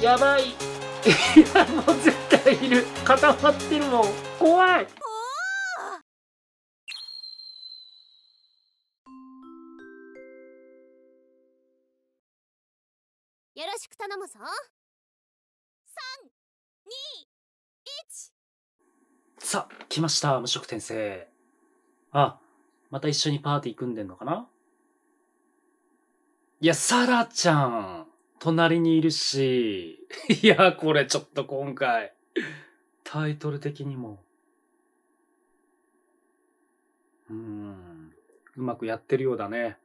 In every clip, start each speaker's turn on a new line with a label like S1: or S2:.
S1: やばいいやもう絶対いる固まってるもん怖い
S2: よろしく頼むぞ321
S1: さあ来ました無職転生あまた一緒にパーティー組んでんのかないや、サラちゃん。隣にいるし、いや、これちょっと今回、タイトル的にも、うん、うまくやってるようだね。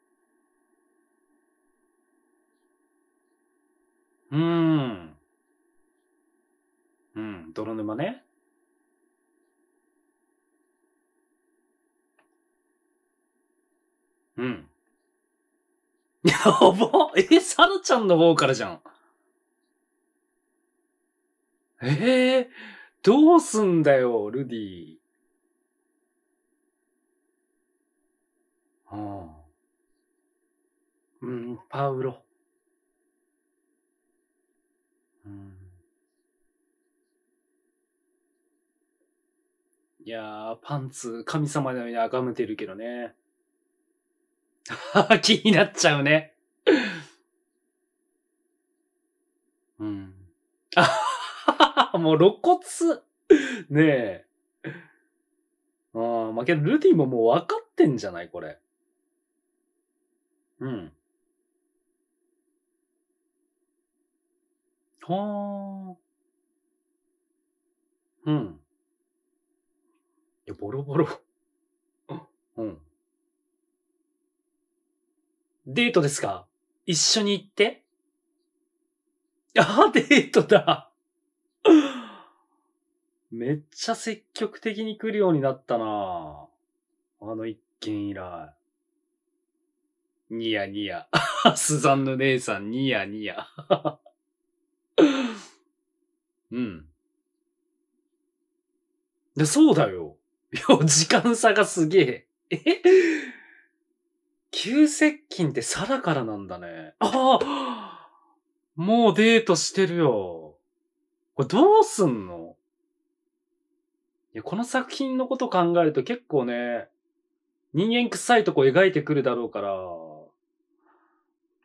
S1: うん。うん、泥沼ね。うん。やばえ、サラちゃんの方からじゃん。ええー、どうすんだよ、ルディ。
S2: うん、パウロ。
S1: うん、いやー、パンツ、神様のように崇めてるけどね。気になっちゃうね。うん。あ もう露骨。ねえ。ああ、まあ、けどルディももう分かってんじゃないこれ。うん。
S2: はあ。うん。
S1: いや、ボロボロ。うん。デートですか一緒に行ってあ、デートだめっちゃ積極的に来るようになったなあの一件以来。ニヤニヤ。スザンヌ姉さん、ニヤニヤ。うん。で、そうだよ。いや、時間差がすげえ。え急接近ってサラからなんだね。ああもうデートしてるよ。これどうすんのいや、この作品のこと考えると結構ね、人間臭いとこ描いてくるだろうから、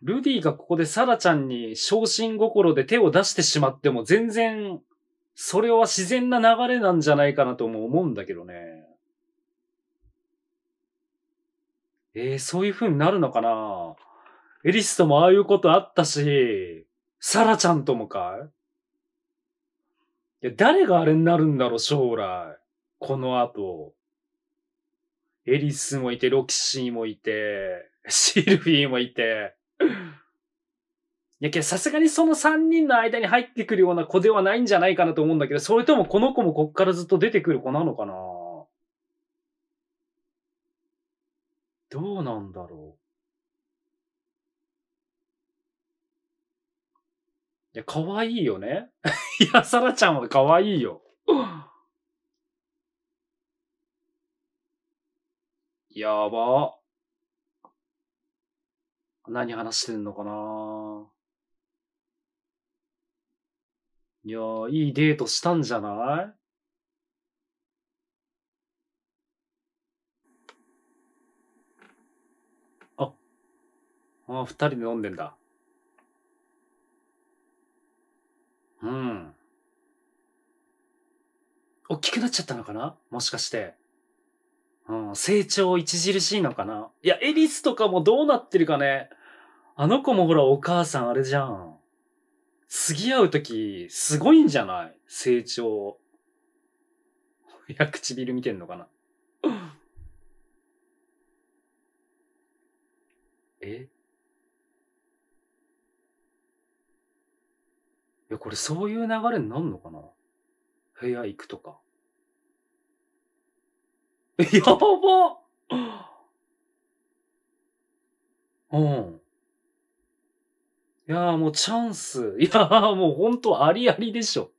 S1: ルディがここでサラちゃんに昇進心で手を出してしまっても全然、それは自然な流れなんじゃないかなとも思うんだけどね。えー、そういう風になるのかなエリスともああいうことあったし、サラちゃんともかいいや、誰があれになるんだろう、将来。この後。エリスもいて、ロキシーもいて、シルフィーもいて。いやさすがにその3人の間に入ってくるような子ではないんじゃないかなと思うんだけど、それともこの子もこっからずっと出てくる子なのかなどうなんだろう。いや、可愛いよね。いや、サラちゃんは可愛いよ。やば。何話してんのかないやいいデートしたんじゃないああ、二人で飲んでんだ。うん。大きくなっちゃったのかなもしかして。うん、成長著しいのかないや、エリスとかもどうなってるかね。あの子もほらお母さんあれじゃん。次会うとき、すごいんじゃない成長。いや、唇見てんのかなえいや、これそういう流れになるのかな部屋行くとか。やばうん。いやーもうチャンス。いやーもうほんとありありでしょ。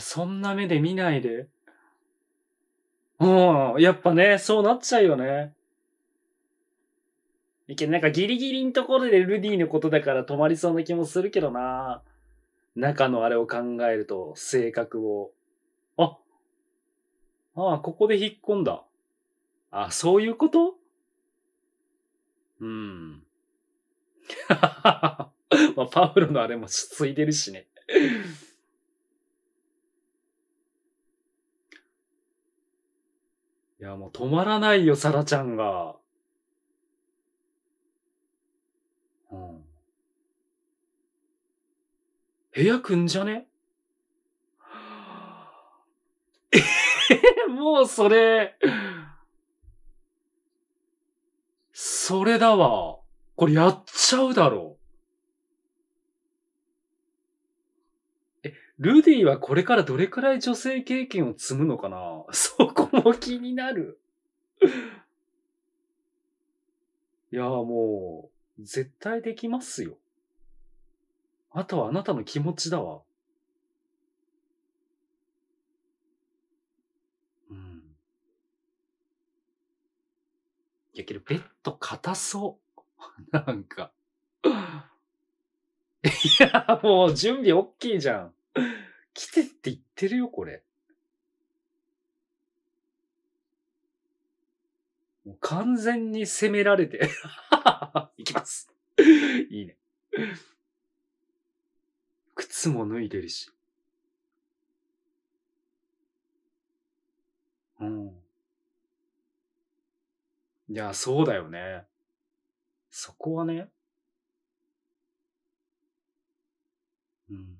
S1: そんな目で見ないで。うん。やっぱね、そうなっちゃうよね。いけなんかギリギリのところでルディのことだから止まりそうな気もするけどな中のあれを考えると、性格を。あああ、ここで引っ込んだ。あ、そういうことうん。まあ、パウロのあれもついてるしねいや、もう止まらないよ、サラちゃんが。部屋くんじゃねえ もうそれ、それだわ。これやっちゃうだろう。え、ルディはこれからどれくらい女性経験を積むのかな そこも気になる。いや、もう、絶対できますよ。あとはあなたの気持ちだわ。うん。いやけど、ベッド硬そう。なんか。いや、もう準備大きいじゃん。来てって言ってるよ、これ。もう完全に責められて いきます。いいね。靴も脱いでるし。うん。いや、そうだよね。そこはね。うん。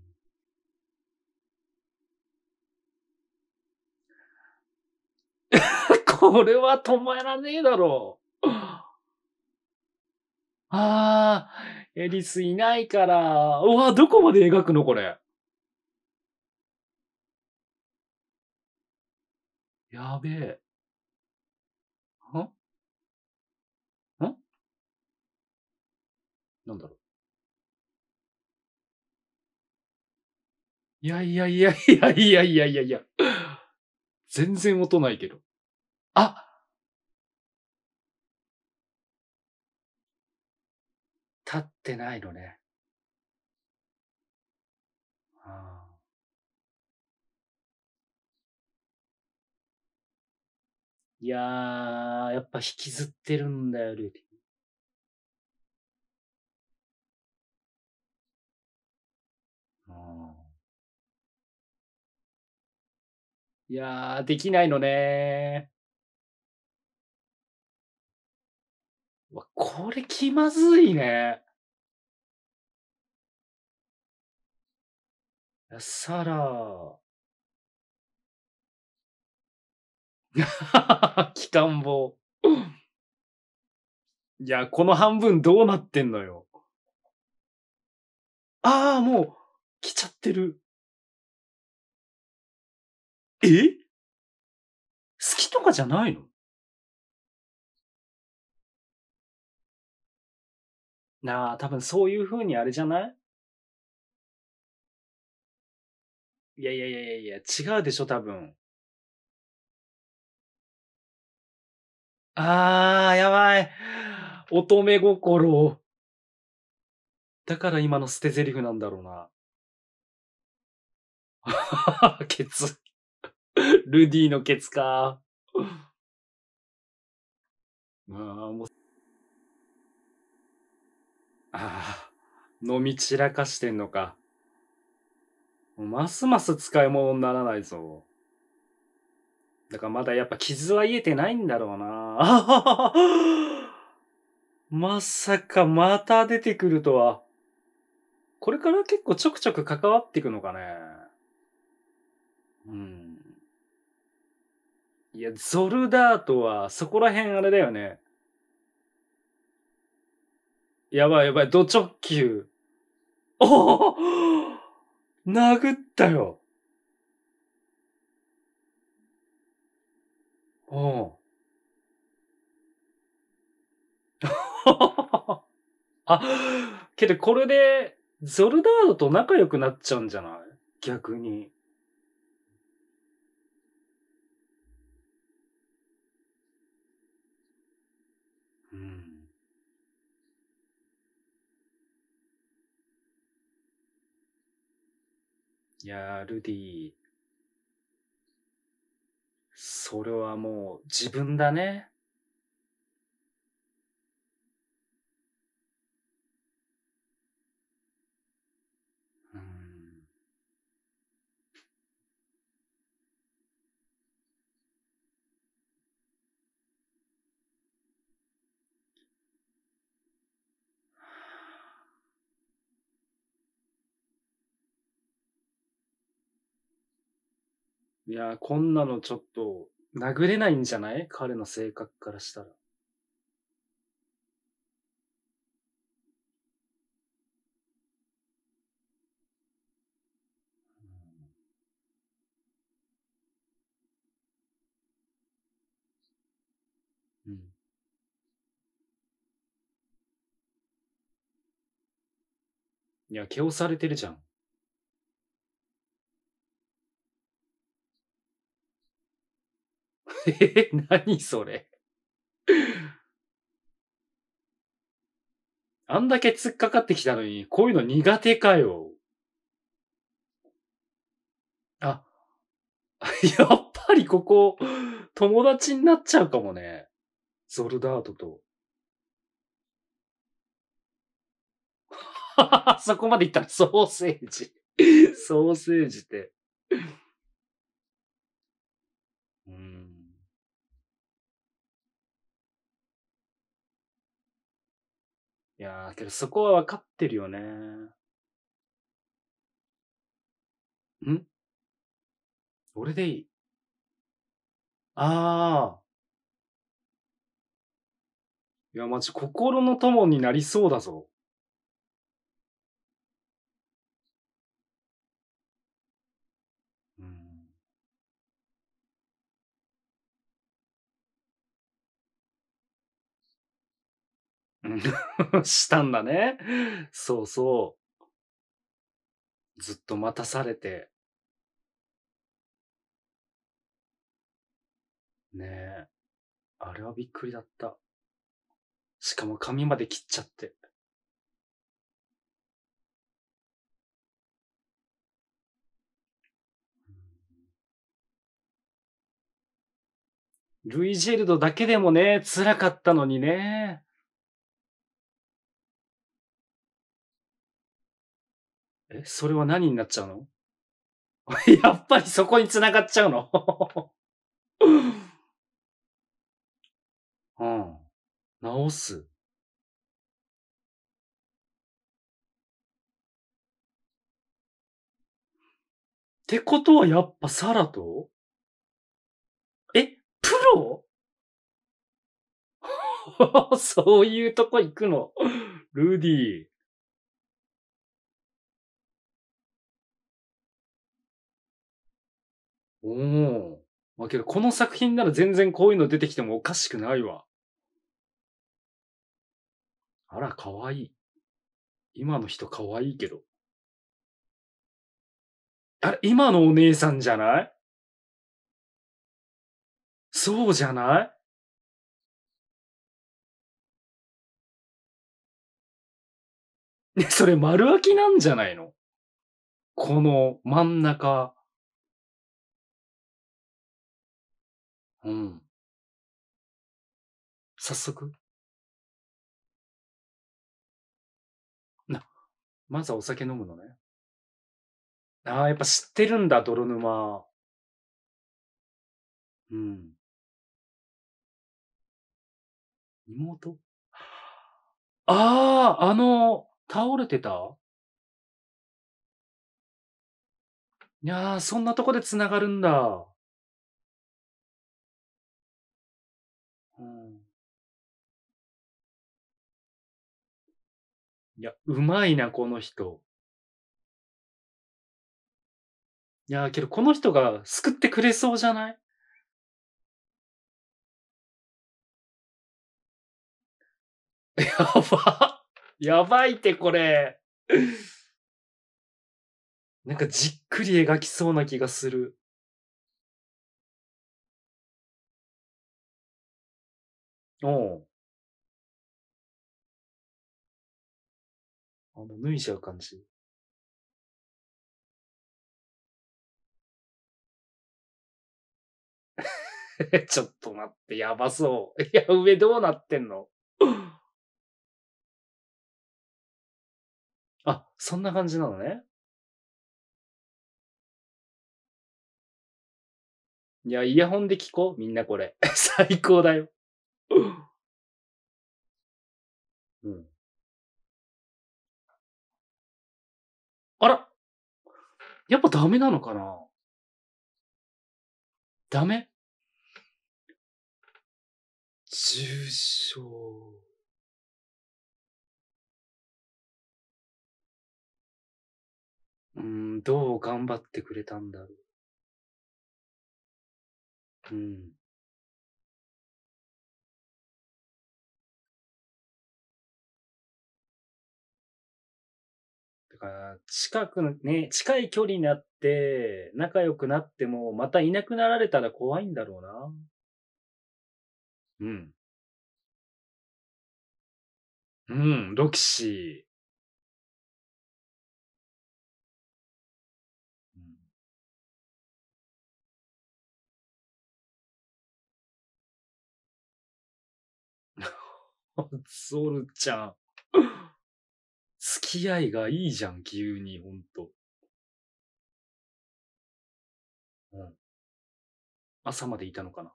S1: これは止まらねえだろう。ああ、エリスいないから。うわ、どこまで描くのこれ。やべえ。
S2: はんなんだろう。
S1: いやいやいやいやいやいやいやいや。全然音ないけど。あ立っ
S2: てないのね。ああいやー、やっぱ引きずってるんだよ、ルーティン。いやー、できないのねこれ気まずいね。サラー。期 間棒。いや、この半分どうなってんのよ。ああ、もう、来ちゃってる。え好きとかじゃないのなあ、多分そういう風にあれじゃないいやいやいやいやいや、違うでしょ、多分。
S1: ああ、やばい。乙女心。だから今の捨て台詞なんだろうな。ケツ。ルディのケツか。あ あ、もうああ、飲み散らかしてんのか。ますます使い物にならないぞ。だからまだやっぱ傷は癒えてないんだろうな。あはははまさかまた出てくるとは。これから結構ちょくちょく関わっていくのかね。うん。いや、ゾルダートはそこら辺あれだよね。やばいやばい、ド直球。おお殴ったよ。おうあ、けどこれで、ゾルダードと仲良くなっちゃうんじゃない逆に。いやー、ルディ、それはもう自分だね。いやー、こんなのちょっと、殴れないんじゃない彼の性格からしたら。うん。いや、毛をされてるじゃん。えー、何それ。あんだけ突っかかってきたのに、こういうの苦手かよ。あ、やっぱりここ、友達になっちゃうかもね。ゾルダートと。そこまで行ったらソーセージ。ソーセージって。うんいやー、けどそこは分かってるよね。ん俺でいい。ああ。いや、まじ心の友になりそうだぞ。したんだね。そうそう。ずっと待たされて。ねえ。あれはびっくりだった。しかも髪まで切っちゃって。ルイジェルドだけでもね、辛かったのにね。え、それは何になっちゃうの やっ
S2: ぱりそこに繋がっちゃうのうん。直す。ってことは
S1: やっぱサラとえ、プロ そういうとこ行くのルーディ。おお。まあけど、この作品なら全然こういうの出てきてもおかしくないわ。あら、かわいい。
S2: 今の人かわいいけど。あれ、今のお姉さんじゃないそうじゃないね、それ丸空きなんじゃないのこの真ん中。うん。早速な、まずはお酒飲むのね。ああ、やっぱ知ってるんだ、泥沼。うん。妹ああ、あの、倒れてたいやそんなとこで繋がるんだ。いや、うまいな、この人。いや、けどこの人が救ってくれそうじゃない やば。やばいってこれ。なんかじっくり描きそうな気がする。おう。あ、の、脱いじゃう感じ。ちょっと待って、やばそう。いや、上どうなってんの あ、そんな感じなのね。いや、イヤホンで聞こう、みんなこれ。最高だよ。うん。あらやっぱダメなのかなダメ重症。うん、どう頑張ってくれたんだろう。うん。
S1: だから近くね、近い距離になって仲良くなってもまたいなくなられたら怖いんだろうな。うん。
S2: うん、ロキシー。うん、ルちゃん。き合いがいいじゃん、急に、ほんと。うん。朝までいたのかな。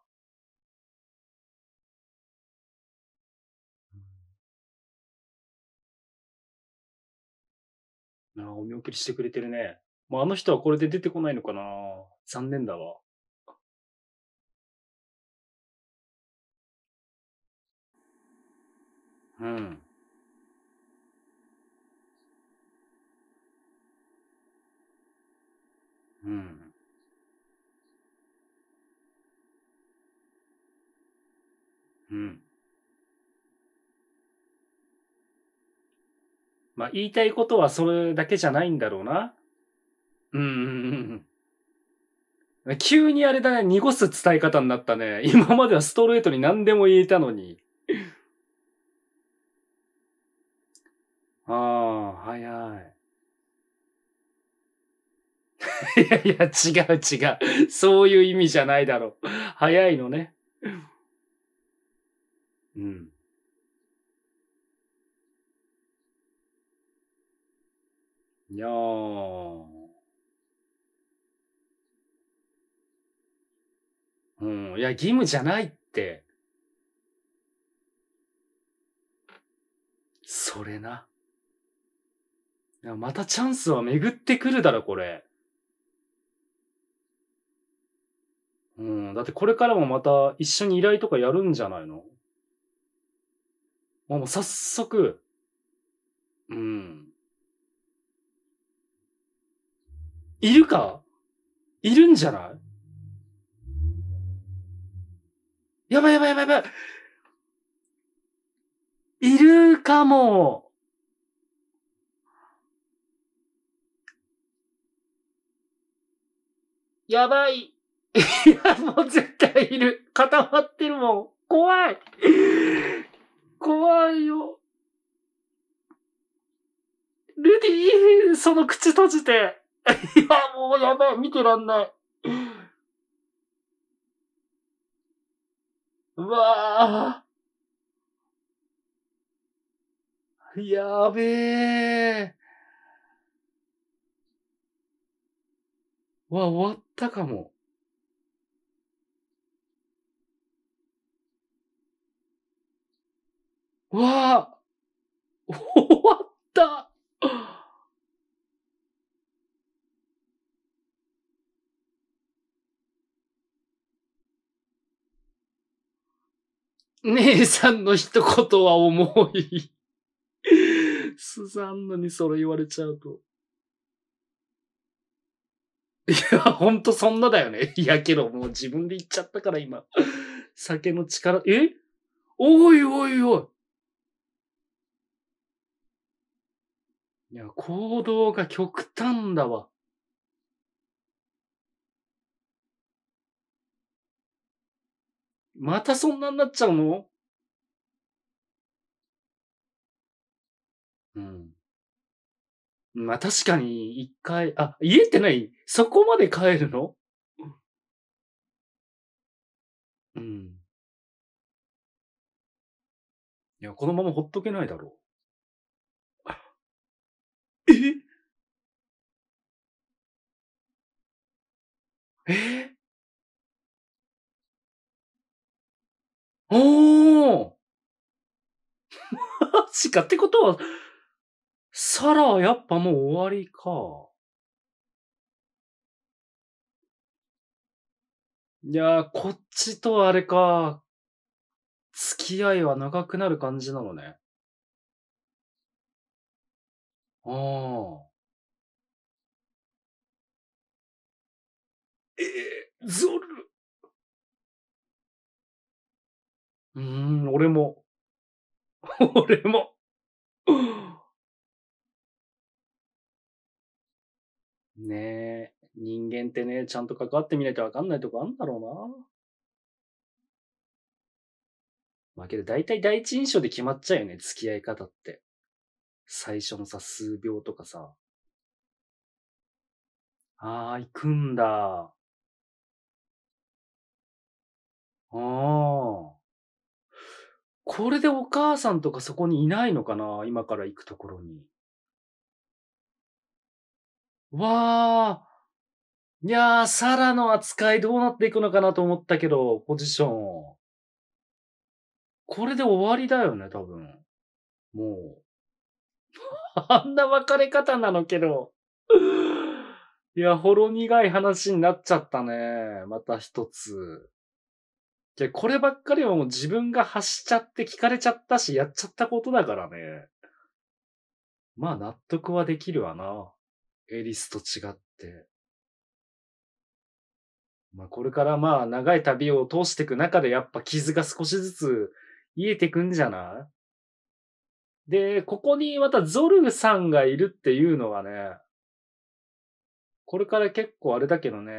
S2: なあ、お見送りしてくれてるね。まあ、あの人はこれで出てこないのかな。残念だわ。うん。うん。う
S1: ん。まあ、言いたいことはそれだけじゃないんだろうな。うんうんうん。急にあれだね、濁す伝え方になったね。今まではストレートに何でも言えたのに。ああ、早、はい、はい。いやいや、違う違う。そういう意味じゃないだろう。早いのね。うん。いやー。うん。いや、義務じゃないって。それな。いや、またチャンスは巡ってくるだろ、これ。うん、だってこれからもまた一緒に依頼とかやるんじゃないのもう早速、うん。いるかいるんじゃないやばいやばいやばいやばいいるかもやばいいや、もう絶対いる。固まってるもん。怖い。怖いよ。ルディ、その口閉じて。いや、もうやばい。見てらんない。うわぁ。やべえ。わ、終わった
S2: かも。わあ終わった
S1: 姉さんの一言は重いスザンヌにそれ言われちゃうと。いや、ほんとそんなだよね。いやけど、もう自分で言っちゃったから今。酒の力、えおいおいおい。いや、行動が極端だわ。またそんなになっちゃうのうん。まあ確かに、一回、あ、家ってないそこまで帰るの
S2: うん。いや、このままほっとけないだろう。ええお
S1: ーマジか。ってことは、サラはやっぱもう終わりか。いやー、こっちとあれか。付き合いは長くなる感じなのね。
S2: ああ。ええゾル。うーん、俺も。俺も。ねえ、人間ってね、ちゃんと関
S1: わってみないとわかんないとこあんだろうな。まあけど、大体第一印象で決まっちゃうよね、付き合い方って。最初のさ、数秒とかさ、ああ、行くんだ。ああ。これでお母さんとかそこにいないのかな今から行くところに。わあ。いやー、サラの扱いどうなっていくのかなと思ったけど、ポジション。これで終わりだよね、多分。もう。あんな別れ方なのけど。いや、ほろ苦い話になっちゃったね。また一つ。じゃ、こればっかりはもう自分が発しちゃって聞かれちゃったし、やっちゃったことだからね。まあ、納得はできるわな。エリスと違って。まあ、これからまあ、長い旅を通していく中でやっぱ傷が少しずつ癒えてくんじゃないで、ここにまたゾルさんがいるっていうのはね、これから結構あれだけどね、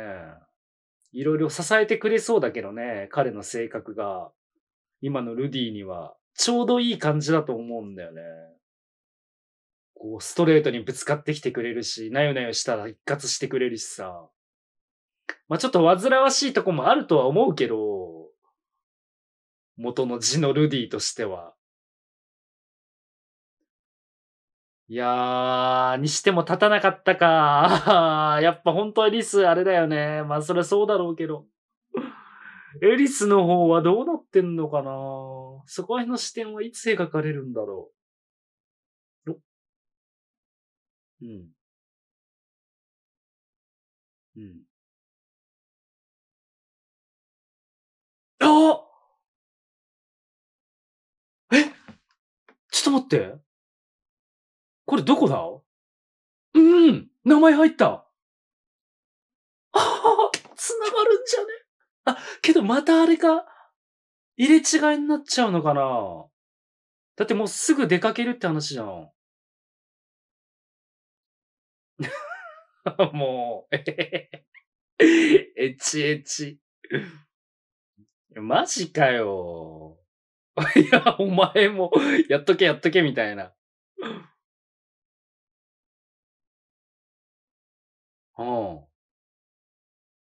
S1: いろいろ支えてくれそうだけどね、彼の性格が、今のルディには、ちょうどいい感じだと思うんだよね。こう、ストレートにぶつかってきてくれるし、なよなよしたら一括してくれるしさ。まあ、ちょっと煩わしいとこもあるとは思うけど、元の字のルディとしては、いやー、にしても立たなかったか。やっぱ本当はリスあれだよね。まあそりゃそうだろうけど。エリスの方はどうなってんのかなそこら辺の視点はいつ描かれるんだろう。うん。
S2: うん。あえちょっと待って。これどこだうん、名前入った。ああ、繋がるんじゃね
S1: あ、けどまたあれか。入れ違いになっちゃうのかなだってもうすぐ出かけるって話じゃん。
S2: もう、えへへ。
S1: えちえち。マジかよ。いや、お前も、やっとけやっとけみたいな。
S2: うん。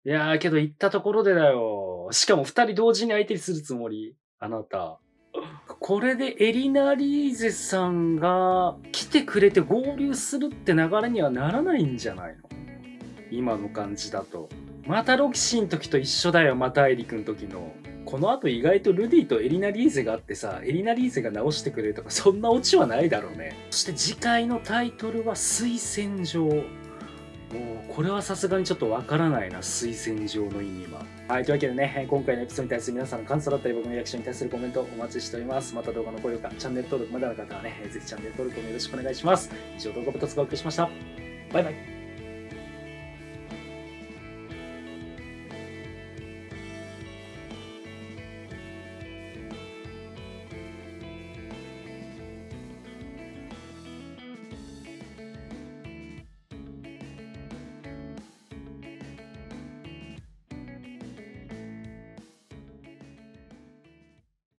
S2: いや
S1: ー、けど行ったところでだよ。しかも二人同時に相手にするつもり。あなた。これでエリナ・リーゼさんが来てくれて合流するって流れにはならないんじゃないの今の感じだと。またロキシーの時と一緒だよ、またエリ君の時の。この後意外とルディとエリナ・リーゼがあってさ、エリナ・リーゼが直してくれるとか、そんなオチはないだろうね。そして次回のタイトルは推薦状。これはさすがにちょっとわからないな推薦状の意味ははいというわけでね今回のエピソードに対する皆さんの感想だったり僕のリアクションに対するコメントお待ちしておりますまた動画の高評価チャンネル登録まだの方はねぜひチャンネル登録もよろしくお願いします以上動画部たつお送りしましたバイバイ